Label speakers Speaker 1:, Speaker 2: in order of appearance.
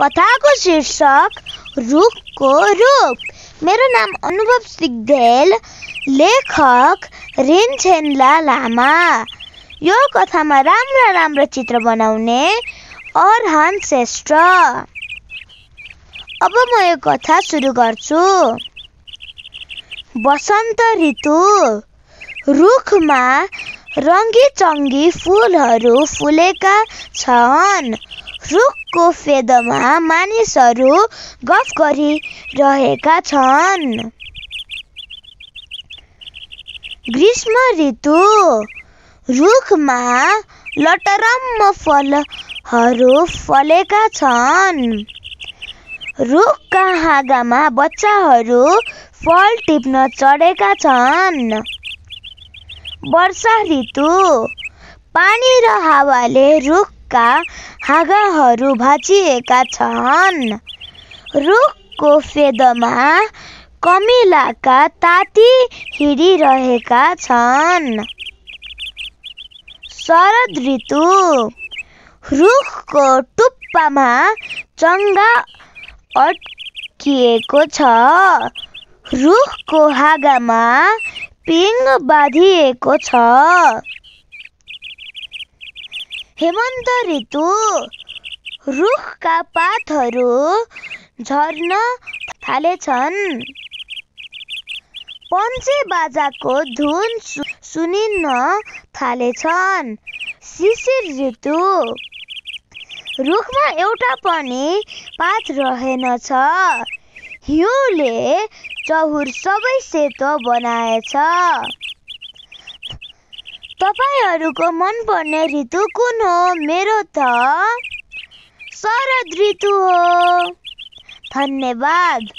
Speaker 1: कथाको शीर्षक रुखको रूप मेरो नाम अनुभव सिग्देल लेखक छेन्ला लामा यो कथामा राम्रा राम्रा चित्र बनाउने अरहान श्रेष्ठ अब म यो कथा सुरु गर्छु बसन्त ऋतु रुखमा रङ्गी चङ्गी फुलहरू फुलेका छन् रुखको फेदमा मानिसहरू गफ गरिरहेका छन् ग्रीष्म ऋतु रुखमा लटरम्म फलहरू फलेका छन् रुखका हाँगामा बच्चाहरू फल टिप्न चढेका छन् वर्षा ऋतु पानी र हावाले रुख रुखका हाँगाहरू भाँचिएका छन् रुखको फेदमा कमिलाका ताती हिँडिरहेका छन् शरद ऋतु रुखको टुप्पामा चङ्गा अड्किएको छ रुखको हागामा पिङ बाँधिएको छ हेमन्त ऋतु रुखका पातहरू झर्न थालेछन् पन्चे बाजाको धुन सुनिन्न सुनिन थालेछन् शिशिर ऋतु रुखमा एउटा पनि पात रहेनछ हिउँले चहुर सबै सेतो बनाएछ तपाईँहरूको मनपर्ने ऋतु कुन हो मेरो त शरद ऋतु हो धन्यवाद